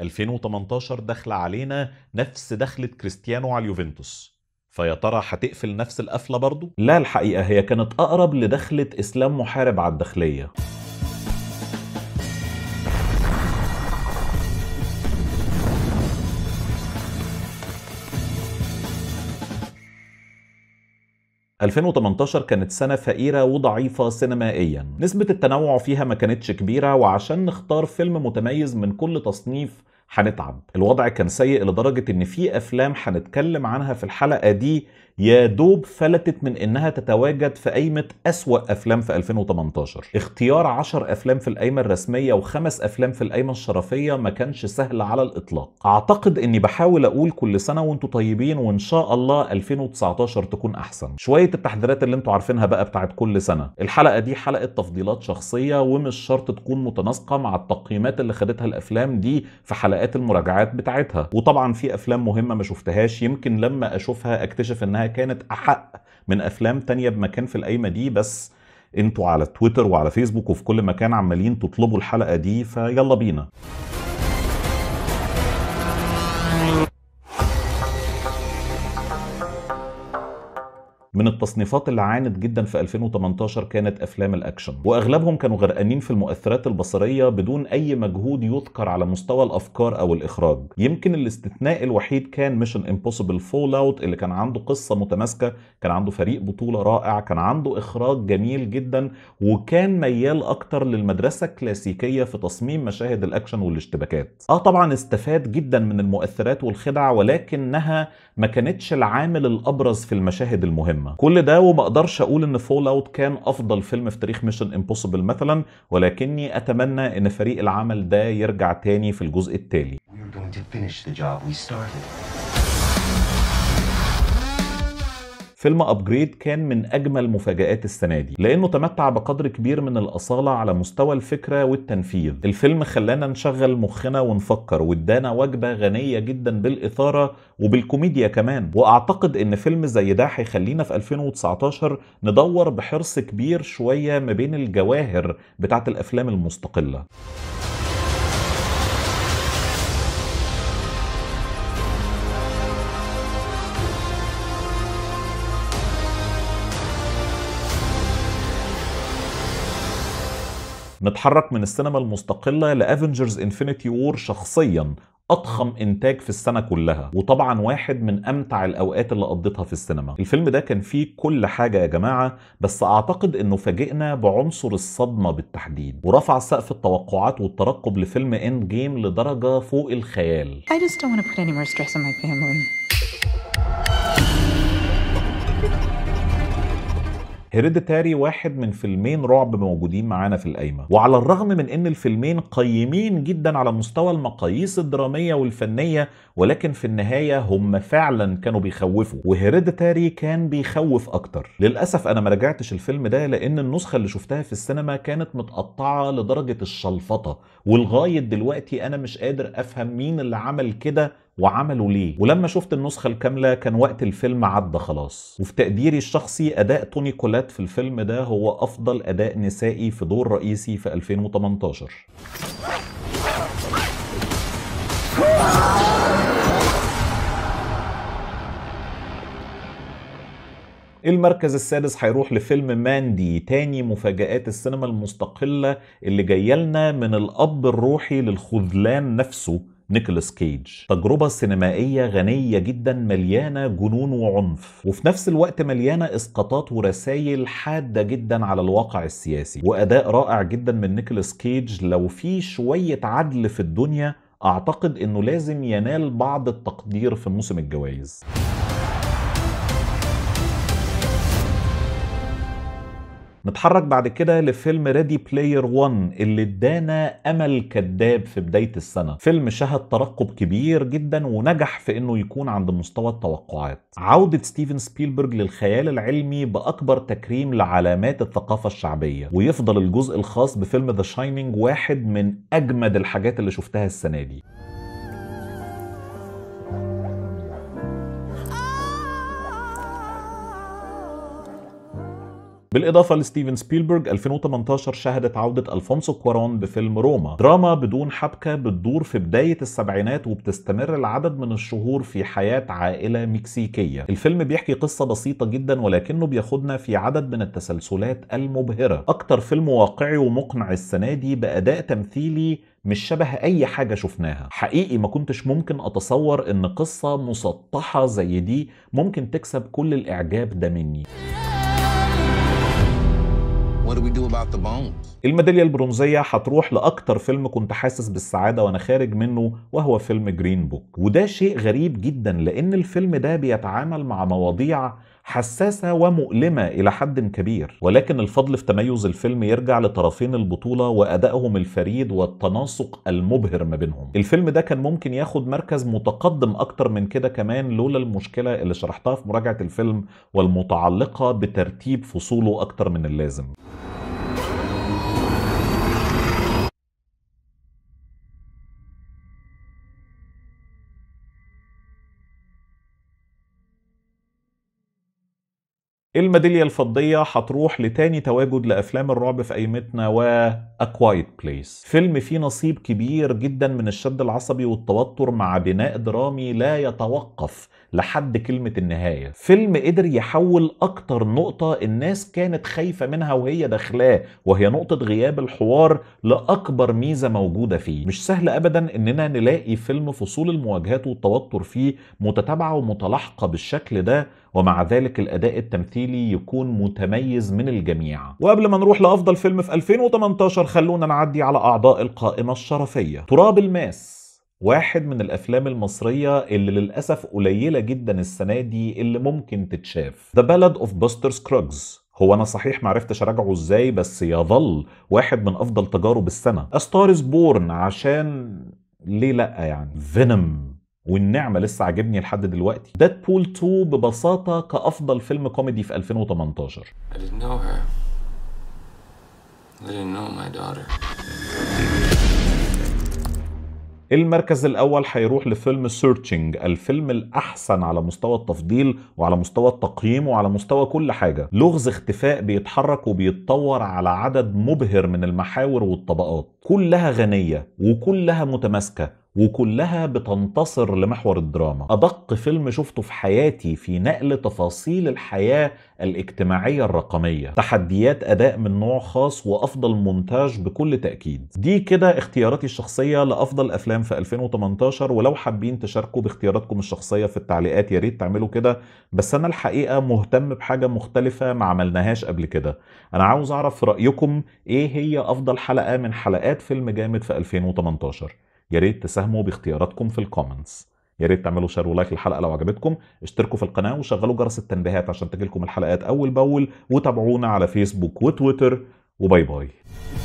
2018 دخل علينا نفس دخلة كريستيانو على اليوفنتوس فيا ترى هتقفل نفس القفله برضه؟ لا الحقيقه هي كانت اقرب لدخله اسلام محارب على الداخليه – 2018 كانت سنة فقيرة وضعيفة سينمائيا نسبة التنوع فيها ما كانتش كبيرة وعشان نختار فيلم متميز من كل تصنيف هنتعب الوضع كان سيء لدرجة ان في افلام هنتكلم عنها في الحلقة دي يا دوب فلتت من انها تتواجد في قايمه اسوا افلام في 2018 اختيار 10 افلام في القايمه الرسميه وخمس افلام في القايمه الشرفيه ما كانش سهل على الاطلاق اعتقد اني بحاول اقول كل سنه وانتم طيبين وان شاء الله 2019 تكون احسن شويه التحذيرات اللي انتم عارفينها بقى بتاعت كل سنه الحلقه دي حلقه تفضيلات شخصيه ومش شرط تكون متناسقه مع التقييمات اللي خدتها الافلام دي في حلقات المراجعات بتاعتها وطبعا في افلام مهمه ما شفتهاش يمكن لما اشوفها اكتشف انها كانت احق من افلام تانية بمكان في القايمه دي بس انتوا على تويتر وعلى فيسبوك وفي كل مكان عمالين تطلبوا الحلقه دي فيلا بينا من التصنيفات اللي عانت جدا في 2018 كانت افلام الاكشن واغلبهم كانوا غرقانين في المؤثرات البصريه بدون اي مجهود يذكر على مستوى الافكار او الاخراج يمكن الاستثناء الوحيد كان ميشن امبوسيبل فول اوت اللي كان عنده قصه متماسكه كان عنده فريق بطوله رائع كان عنده اخراج جميل جدا وكان ميال اكتر للمدرسه الكلاسيكيه في تصميم مشاهد الاكشن والاشتباكات اه طبعا استفاد جدا من المؤثرات والخدع ولكنها ما كانتش العامل الابرز في المشاهد المهمه مهمه كل ده وما اقدرش اقول ان فول اوت كان افضل فيلم في تاريخ ميشن امبوسيبل مثلا ولكني اتمنى ان فريق العمل ده يرجع تاني في الجزء التالي We فيلم أبجريد كان من أجمل مفاجآت السنة دي لأنه تمتع بقدر كبير من الأصالة على مستوى الفكرة والتنفيذ الفيلم خلانا نشغل مخنا ونفكر وادانا وجبة غنية جدا بالإثارة وبالكوميديا كمان وأعتقد إن فيلم زي ده هيخلينا في 2019 ندور بحرص كبير شوية ما بين الجواهر بتاعت الأفلام المستقلة نتحرك من السينما المستقلة لأفنجرز انفينيتي وور شخصيا اضخم انتاج في السنه كلها وطبعا واحد من امتع الاوقات اللي قضيتها في السينما الفيلم ده كان فيه كل حاجه يا جماعه بس اعتقد انه فاجئنا بعنصر الصدمه بالتحديد ورفع سقف التوقعات والترقب لفيلم اند جيم لدرجه فوق الخيال I just don't want to put any more stress on my family. هيريديتاري واحد من فيلمين رعب موجودين معانا في القايمه وعلى الرغم من ان الفيلمين قيمين جدا على مستوى المقاييس الدراميه والفنيه ولكن في النهايه هم فعلا كانوا بيخوفوا وهيريديتاري كان بيخوف اكتر للاسف انا ما رجعتش الفيلم ده لان النسخه اللي شفتها في السينما كانت متقطعه لدرجه الشلفطه ولغايه دلوقتي انا مش قادر افهم مين اللي عمل كده وعملوا ليه ولما شفت النسخة الكاملة كان وقت الفيلم عدى خلاص وفي تقديري الشخصي أداء توني كولات في الفيلم ده هو أفضل أداء نسائي في دور رئيسي في 2018 المركز السادس هيروح لفيلم ماندي تاني مفاجآت السينما المستقلة اللي جاية لنا من الأب الروحي للخذلان نفسه نيكولاس كيج تجربة سينمائية غنية جدا مليانة جنون وعنف وفي نفس الوقت مليانة إسقاطات ورسائل حادة جدا على الواقع السياسي وأداء رائع جدا من نيكولاس كيج لو في شوية عدل في الدنيا أعتقد أنه لازم ينال بعض التقدير في موسم الجوائز نتحرك بعد كده لفيلم ريدي بلاير 1 اللي ادانا امل كذاب في بدايه السنه فيلم شهد ترقب كبير جدا ونجح في انه يكون عند مستوى التوقعات عوده ستيفن سبيلبرج للخيال العلمي باكبر تكريم لعلامات الثقافه الشعبيه ويفضل الجزء الخاص بفيلم ذا شاينينج واحد من اجمد الحاجات اللي شفتها السنه دي بالإضافة لستيفن سبيلبرج 2018 شهدت عودة ألفونسو كوارون بفيلم روما دراما بدون حبكة بتدور في بداية السبعينات وبتستمر العدد من الشهور في حياة عائلة مكسيكية الفيلم بيحكي قصة بسيطة جدا ولكنه بياخدنا في عدد من التسلسلات المبهرة أكتر فيلم واقعي ومقنع السنة دي بأداء تمثيلي مش شبه اي حاجه شفناها حقيقي ما كنتش ممكن اتصور ان قصه مسطحه زي دي ممكن تكسب كل الاعجاب ده مني الميداليه البرونزيه هتروح لاكتر فيلم كنت حاسس بالسعاده وانا خارج منه وهو فيلم جرين بوك وده شيء غريب جدا لان الفيلم ده بيتعامل مع مواضيع حساسة ومؤلمة إلى حد كبير ولكن الفضل في تميز الفيلم يرجع لطرفين البطولة وأدائهم الفريد والتناسق المبهر ما بينهم الفيلم ده كان ممكن ياخد مركز متقدم أكتر من كده كمان لولا المشكلة اللي شرحتها في مراجعة الفيلم والمتعلقة بترتيب فصوله أكتر من اللازم الميداليه الفضيه هتروح لتاني تواجد لافلام الرعب في قائمتنا واكوايت بليس فيلم فيه نصيب كبير جدا من الشد العصبي والتوتر مع بناء درامي لا يتوقف لحد كلمة النهاية فيلم قدر يحول أكتر نقطة الناس كانت خايفة منها وهي داخلاه وهي نقطة غياب الحوار لأكبر ميزة موجودة فيه مش سهل أبدا إننا نلاقي فيلم فصول المواجهات والتوتر فيه متتابعة ومتلاحقة بالشكل ده ومع ذلك الأداء التمثيلي يكون متميز من الجميع وقبل ما نروح لأفضل فيلم في 2018 خلونا نعدي على أعضاء القائمة الشرفية تراب الماس واحد من الافلام المصريه اللي للاسف قليله جدا السنه دي اللي ممكن تتشاف ذا بلد اوف باستر Scruggs هو انا صحيح معرفتش اراجعه ازاي بس يظل واحد من افضل تجارب السنه استارز بورن عشان ليه لا يعني فينوم والنعمه لسه عاجبني لحد دلوقتي ديد بول 2 ببساطه كافضل فيلم كوميدي في 2018 I didn't know her. I didn't know my daughter. المركز الأول هيروح لفيلم سيرتشنج الفيلم الأحسن على مستوى التفضيل وعلى مستوى التقييم وعلى مستوى كل حاجة لغز اختفاء بيتحرك وبيتطور على عدد مبهر من المحاور والطبقات كلها غنية وكلها متماسكة وكلها بتنتصر لمحور الدراما أدق فيلم شفته في حياتي في نقل تفاصيل الحياة الاجتماعية الرقمية تحديات أداء من نوع خاص وأفضل مونتاج بكل تأكيد دي كده اختياراتي الشخصية لأفضل أفلام في 2018 ولو حابين تشاركوا باختياراتكم الشخصية في التعليقات يا ريت تعملوا كده بس أنا الحقيقة مهتم بحاجة مختلفة ما عملناهاش قبل كده أنا عاوز أعرف رأيكم إيه هي أفضل حلقة من حلقات فيلم جامد في 2018 يا ريت تساهموا باختياراتكم في الكومنتس يا ريت تعملوا شير ولايك للحلقه لو عجبتكم اشتركوا في القناه وشغلوا جرس التنبيهات عشان تجيلكم الحلقات اول باول وتابعونا على فيسبوك وتويتر وباي باي